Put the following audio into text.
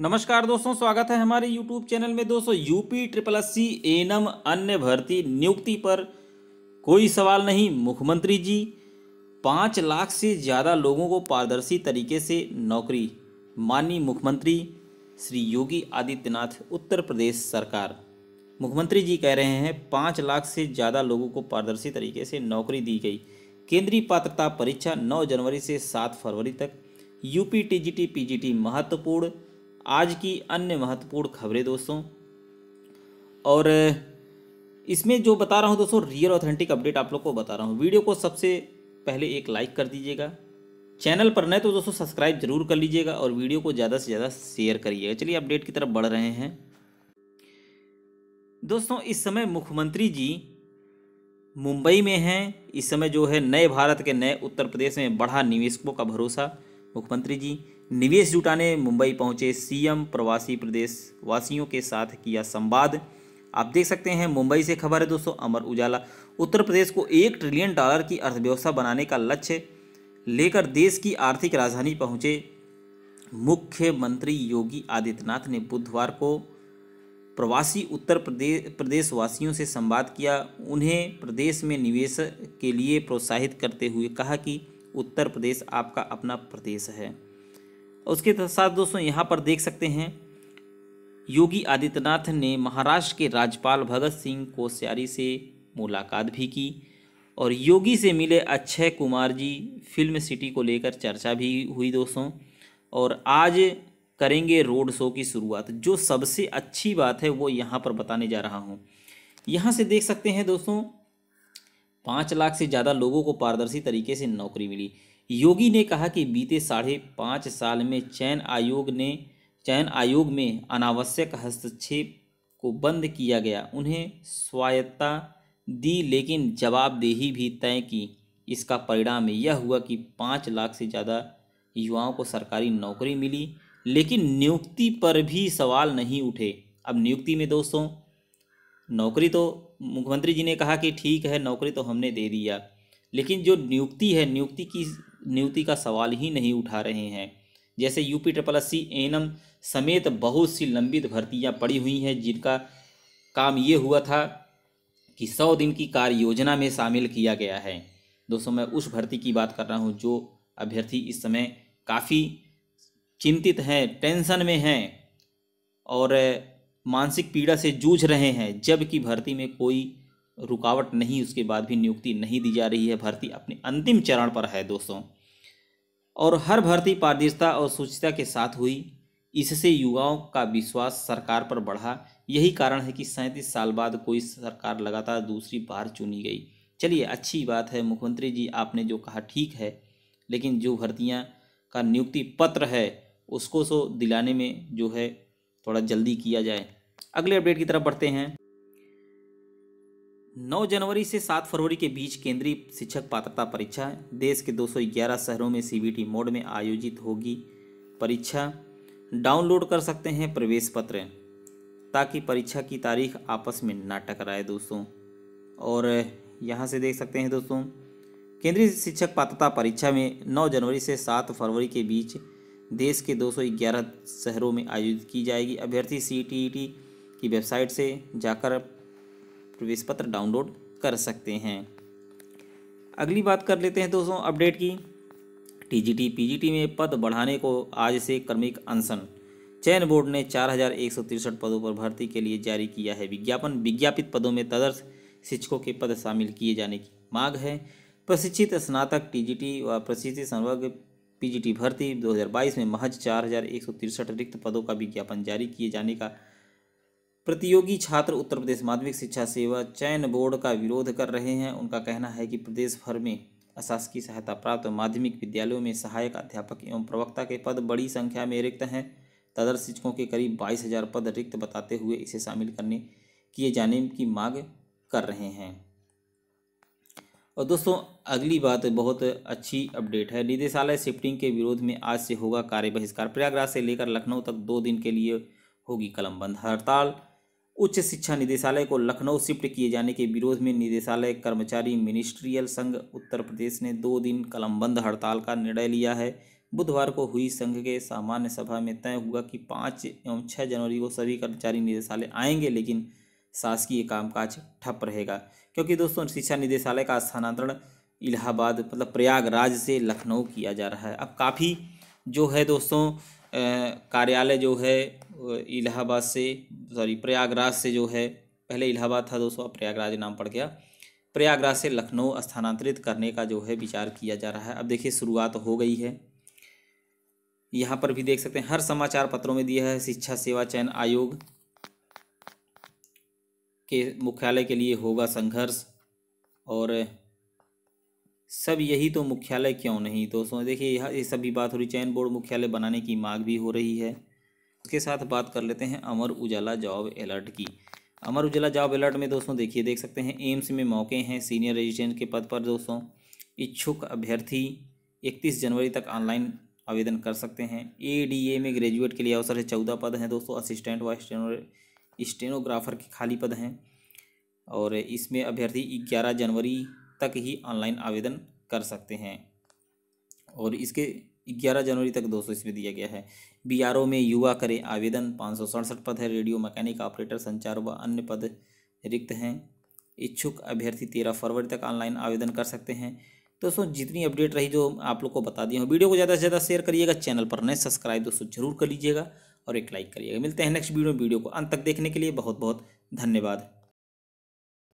नमस्कार दोस्तों स्वागत है हमारे यूट्यूब चैनल में दोस्तों यूपी ट्रिपल एस सी एनम अन्य भर्ती नियुक्ति पर कोई सवाल नहीं मुख्यमंत्री जी पाँच लाख से ज़्यादा लोगों को पारदर्शी तरीके से नौकरी माननीय मुख्यमंत्री श्री योगी आदित्यनाथ उत्तर प्रदेश सरकार मुख्यमंत्री जी कह रहे हैं पाँच लाख से ज़्यादा लोगों को पारदर्शी तरीके से नौकरी दी गई केंद्रीय पात्रता परीक्षा नौ जनवरी से सात फरवरी तक यूपी टी जी महत्वपूर्ण आज की अन्य महत्वपूर्ण खबरें दोस्तों और इसमें जो बता रहा हूँ दोस्तों रियल ऑथेंटिक अपडेट आप लोग को बता रहा हूँ वीडियो को सबसे पहले एक लाइक कर दीजिएगा चैनल पर नए तो दोस्तों सब्सक्राइब जरूर कर लीजिएगा और वीडियो को ज़्यादा से ज़्यादा शेयर करिएगा चलिए अपडेट की तरफ बढ़ रहे हैं दोस्तों इस समय मुख्यमंत्री जी मुंबई में हैं इस समय जो है नए भारत के नए उत्तर प्रदेश में बढ़ा निवेशकों का भरोसा मुख्यमंत्री जी निवेश जुटाने मुंबई पहुंचे सीएम प्रवासी प्रदेश वासियों के साथ किया संवाद आप देख सकते हैं मुंबई से खबर है दोस्तों अमर उजाला उत्तर प्रदेश को एक ट्रिलियन डॉलर की अर्थव्यवस्था बनाने का लक्ष्य लेकर देश की आर्थिक राजधानी पहुंचे मुख्यमंत्री योगी आदित्यनाथ ने बुधवार को प्रवासी उत्तर प्रदेश प्रदेशवासियों से संवाद किया उन्हें प्रदेश में निवेश के लिए प्रोत्साहित करते हुए कहा कि उत्तर प्रदेश आपका अपना प्रदेश है उसके साथ दोस्तों यहाँ पर देख सकते हैं योगी आदित्यनाथ ने महाराष्ट्र के राज्यपाल भगत सिंह कोश्यारी से मुलाकात भी की और योगी से मिले अक्षय कुमार जी फिल्म सिटी को लेकर चर्चा भी हुई दोस्तों और आज करेंगे रोड शो की शुरुआत जो सबसे अच्छी बात है वो यहाँ पर बताने जा रहा हूँ यहाँ से देख सकते हैं दोस्तों पाँच लाख से ज़्यादा लोगों को पारदर्शी तरीके से नौकरी मिली योगी ने कहा कि बीते साढ़े पाँच साल में चयन आयोग ने चयन आयोग में अनावश्यक हस्तक्षेप को बंद किया गया उन्हें स्वायत्ता दी लेकिन जवाबदेही भी तय की इसका परिणाम यह हुआ कि पाँच लाख से ज़्यादा युवाओं को सरकारी नौकरी मिली लेकिन नियुक्ति पर भी सवाल नहीं उठे अब नियुक्ति में दोस्तों नौकरी तो मुख्यमंत्री जी ने कहा कि ठीक है नौकरी तो हमने दे दिया लेकिन जो नियुक्ति है नियुक्ति की नियुक्ति का सवाल ही नहीं उठा रहे हैं जैसे यूपी ट्रिपल एस सी एनम समेत बहुत सी लंबित भर्तियां पड़ी हुई हैं जिनका काम ये हुआ था कि सौ दिन की कार्य योजना में शामिल किया गया है दोस्तों मैं उस भर्ती की बात कर रहा हूँ जो अभ्यर्थी इस समय काफ़ी चिंतित हैं टेंशन में हैं और मानसिक पीड़ा से जूझ रहे हैं जबकि भर्ती में कोई रुकावट नहीं उसके बाद भी नियुक्ति नहीं दी जा रही है भर्ती अपने अंतिम चरण पर है दोस्तों और हर भर्ती पारदर्शिता और सूचिता के साथ हुई इससे युवाओं का विश्वास सरकार पर बढ़ा यही कारण है कि सैंतीस साल बाद कोई सरकार लगातार दूसरी बार चुनी गई चलिए अच्छी बात है मुख्यमंत्री जी आपने जो कहा ठीक है लेकिन जो भर्तियाँ का नियुक्ति पत्र है उसको सो दिलाने में जो है थोड़ा जल्दी किया जाए अगले अपडेट की तरफ बढ़ते हैं 9 जनवरी से 7 फरवरी के बीच केंद्रीय शिक्षक पात्रता परीक्षा देश के 211 शहरों में सी मोड में आयोजित होगी परीक्षा डाउनलोड कर सकते हैं प्रवेश पत्र ताकि परीक्षा की तारीख आपस में ना टकराए दोस्तों और यहाँ से देख सकते हैं दोस्तों केंद्रीय शिक्षक पात्रता परीक्षा में 9 जनवरी से 7 फरवरी के बीच देश के 211 शहरों में आयोजित की जाएगी अभ्यर्थी सी e की वेबसाइट से जाकर प्रवेश पत्र डाउनलोड कर सकते हैं अगली बात कर लेते हैं दोस्तों अपडेट की टीजीटी पीजीटी में पद बढ़ाने को आज से क्रमिक अनशन चयन बोर्ड ने चार पदों पर भर्ती के लिए जारी किया है विज्ञापन विज्ञापित पदों में तदर्थ शिक्षकों के पद शामिल किए जाने की मांग है प्रशिक्षित स्नातक टीजीटी व प्रशिक्षित संवर्ग पीजीटी भर्ती 2022 में महज चार रिक्त पदों का विज्ञापन जारी किए जाने का प्रतियोगी छात्र उत्तर प्रदेश माध्यमिक शिक्षा सेवा चयन बोर्ड का विरोध कर रहे हैं उनका कहना है कि प्रदेश भर में अशासकीय सहायता प्राप्त माध्यमिक विद्यालयों में सहायक अध्यापक एवं प्रवक्ता के पद बड़ी संख्या में रिक्त हैं तदर्थ शिक्षकों के करीब बाईस हजार पद रिक्त बताते हुए इसे शामिल करने किए जाने की मांग कर रहे हैं और दोस्तों अगली बात बहुत अच्छी अपडेट है निदेशालय शिफ्टिंग के विरोध में आज से होगा कार्य बहिष्कार प्रयागराज से लेकर लखनऊ तक दो दिन के लिए होगी कलमबंद हड़ताल उच्च शिक्षा निदेशालय को लखनऊ शिफ्ट किए जाने के विरोध में निदेशालय कर्मचारी मिनिस्ट्रियल संघ उत्तर प्रदेश ने दो दिन कलमबंद हड़ताल का निर्णय लिया है बुधवार को हुई संघ के सामान्य सभा में तय हुआ कि पाँच एवं छः जनवरी को सभी कर्मचारी निदेशालय आएंगे लेकिन शासकीय कामकाज ठप रहेगा क्योंकि दोस्तों शिक्षा निदेशालय का स्थानांतरण इलाहाबाद मतलब प्रयागराज से लखनऊ किया जा रहा है अब काफ़ी जो है दोस्तों कार्यालय जो है इलाहाबाद से सॉरी प्रयागराज से जो है पहले इलाहाबाद था दोस्तों अब प्रयागराज नाम पड़ गया प्रयागराज से लखनऊ स्थानांतरित करने का जो है विचार किया जा रहा है अब देखिए शुरुआत हो गई है यहाँ पर भी देख सकते हैं हर समाचार पत्रों में दिया है शिक्षा सेवा चयन आयोग के मुख्यालय के लिए होगा संघर्ष और सब यही तो मुख्यालय क्यों नहीं दोस्तों देखिए यह ये बात हो रही चयन बोर्ड मुख्यालय बनाने की मांग भी हो रही है उसके साथ बात कर लेते हैं अमर उजाला जॉब अलर्ट की अमर उजाला जॉब अलर्ट में दोस्तों देखिए देख सकते हैं एम्स में मौके हैं सीनियर रेजिडेंट के पद पर दोस्तों इच्छुक अभ्यर्थी 31 जनवरी तक ऑनलाइन आवेदन कर सकते हैं एडीए में ग्रेजुएट के लिए अवसर है चौदह पद हैं दोस्तों असिस्टेंट व स्टेनोग्राफर के खाली पद हैं और इसमें अभ्यर्थी ग्यारह जनवरी तक ही ऑनलाइन आवेदन कर सकते हैं और इसके 11 जनवरी तक दोस्तों इसमें दिया गया है बीआरओ में युवा करें आवेदन पाँच पद है रेडियो मैकेनिक ऑपरेटर संचार व अन्य पद रिक्त हैं इच्छुक अभ्यर्थी तेरह फरवरी तक ऑनलाइन आवेदन कर सकते हैं दोस्तों जितनी अपडेट रही जो आप लोग को बता दिया हूँ वीडियो को ज़्यादा से ज़्यादा शेयर करिएगा चैनल पर नए सब्सक्राइब दोस्तों जरूर कर लीजिएगा और एक लाइक करिएगा मिलते हैं नेक्स्ट वीडियो वीडियो को अंत तक देखने के लिए बहुत बहुत धन्यवाद